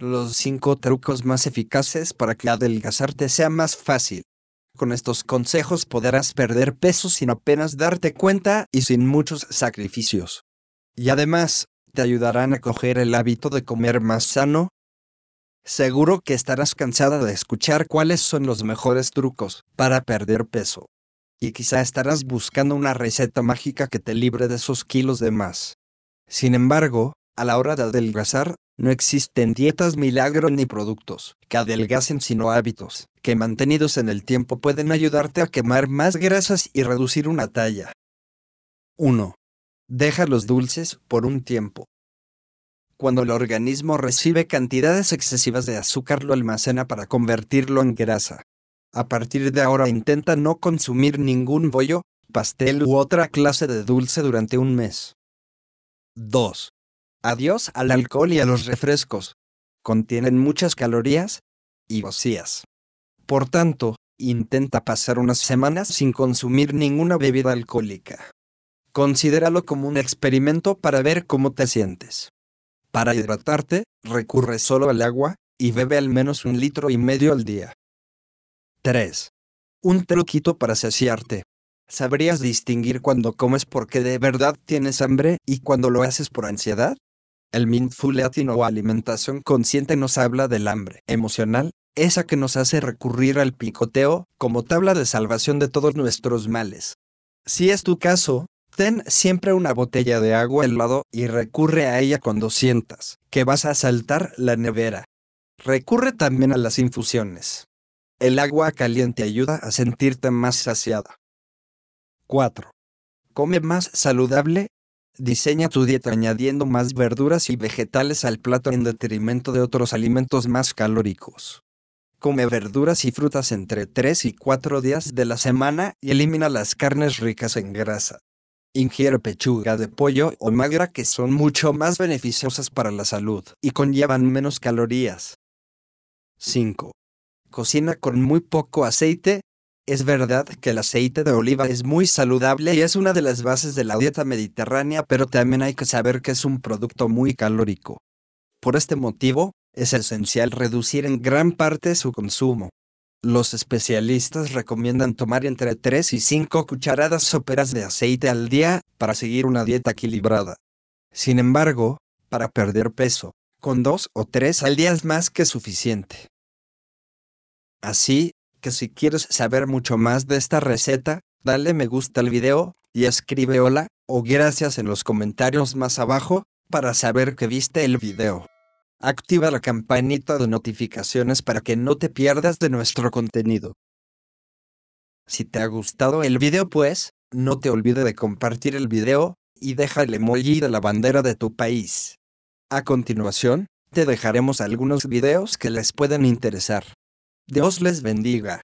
Los 5 trucos más eficaces para que adelgazarte sea más fácil. Con estos consejos podrás perder peso sin apenas darte cuenta y sin muchos sacrificios. Y además, te ayudarán a coger el hábito de comer más sano. Seguro que estarás cansada de escuchar cuáles son los mejores trucos para perder peso. Y quizá estarás buscando una receta mágica que te libre de esos kilos de más. Sin embargo, a la hora de adelgazar, no existen dietas milagro ni productos que adelgacen sino hábitos, que mantenidos en el tiempo pueden ayudarte a quemar más grasas y reducir una talla. 1. Deja los dulces por un tiempo. Cuando el organismo recibe cantidades excesivas de azúcar lo almacena para convertirlo en grasa. A partir de ahora intenta no consumir ningún bollo, pastel u otra clase de dulce durante un mes. 2. Adiós al alcohol y a los refrescos. Contienen muchas calorías y vacías. Por tanto, intenta pasar unas semanas sin consumir ninguna bebida alcohólica. Considéralo como un experimento para ver cómo te sientes. Para hidratarte, recurre solo al agua y bebe al menos un litro y medio al día. 3. Un truquito para saciarte. ¿Sabrías distinguir cuando comes porque de verdad tienes hambre y cuando lo haces por ansiedad? El mindful eating o alimentación consciente nos habla del hambre emocional, esa que nos hace recurrir al picoteo como tabla de salvación de todos nuestros males. Si es tu caso, ten siempre una botella de agua al lado y recurre a ella cuando sientas que vas a saltar la nevera. Recurre también a las infusiones. El agua caliente ayuda a sentirte más saciada. 4. Come más saludable Diseña tu dieta añadiendo más verduras y vegetales al plato en detrimento de otros alimentos más calóricos. Come verduras y frutas entre 3 y 4 días de la semana y elimina las carnes ricas en grasa. Ingiere pechuga de pollo o magra que son mucho más beneficiosas para la salud y conllevan menos calorías. 5. Cocina con muy poco aceite, es verdad que el aceite de oliva es muy saludable y es una de las bases de la dieta mediterránea, pero también hay que saber que es un producto muy calórico. Por este motivo, es esencial reducir en gran parte su consumo. Los especialistas recomiendan tomar entre 3 y 5 cucharadas soperas de aceite al día para seguir una dieta equilibrada. Sin embargo, para perder peso, con 2 o 3 al día es más que suficiente. Así, que si quieres saber mucho más de esta receta, dale me gusta al video, y escribe hola o gracias en los comentarios más abajo, para saber que viste el video. Activa la campanita de notificaciones para que no te pierdas de nuestro contenido. Si te ha gustado el video pues, no te olvides de compartir el video, y deja el emoji de la bandera de tu país. A continuación, te dejaremos algunos videos que les pueden interesar. Dios les bendiga.